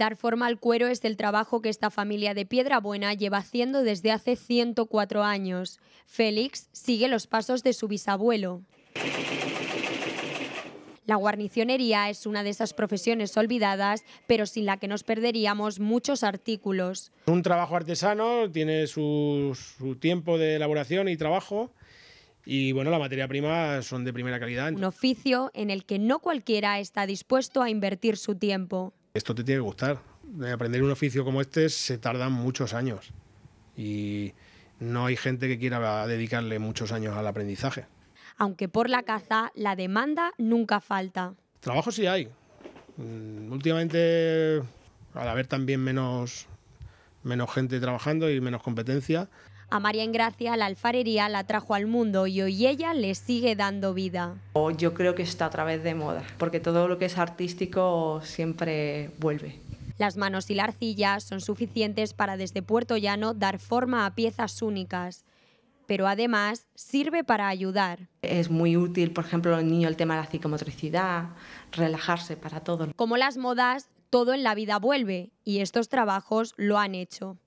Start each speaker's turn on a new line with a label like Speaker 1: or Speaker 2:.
Speaker 1: Dar forma al cuero es el trabajo que esta familia de piedra buena lleva haciendo desde hace 104 años. Félix sigue los pasos de su bisabuelo. La guarnicionería es una de esas profesiones olvidadas, pero sin la que nos perderíamos muchos artículos.
Speaker 2: Un trabajo artesano tiene su, su tiempo de elaboración y trabajo. Y bueno, la materia prima son de primera calidad. Un
Speaker 1: oficio en el que no cualquiera está dispuesto a invertir su tiempo.
Speaker 2: Esto te tiene que gustar. Aprender un oficio como este se tardan muchos años y no hay gente que quiera dedicarle muchos años al aprendizaje.
Speaker 1: Aunque por la caza la demanda nunca falta.
Speaker 2: Trabajo sí hay. Mm, últimamente, al haber también menos, menos gente trabajando y menos competencia.
Speaker 1: A María Engracia la alfarería la trajo al mundo y hoy ella le sigue dando vida.
Speaker 3: Yo creo que está a través de moda, porque todo lo que es artístico siempre vuelve.
Speaker 1: Las manos y la arcilla son suficientes para desde Puerto Llano dar forma a piezas
Speaker 3: únicas pero
Speaker 1: además sirve para ayudar.
Speaker 3: Es muy útil, por ejemplo, el niño el tema de la psicomotricidad, relajarse para todo.
Speaker 1: Como las modas, todo en la vida vuelve y estos trabajos lo han hecho.